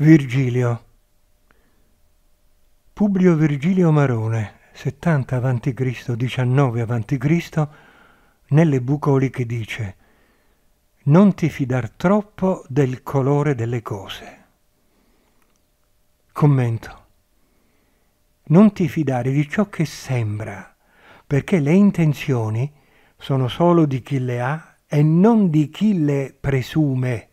Virgilio Publio Virgilio Marone, 70 avanti Cristo, 19 avanti Cristo, nelle bucoliche dice Non ti fidar troppo del colore delle cose. Commento Non ti fidare di ciò che sembra, perché le intenzioni sono solo di chi le ha e non di chi le presume.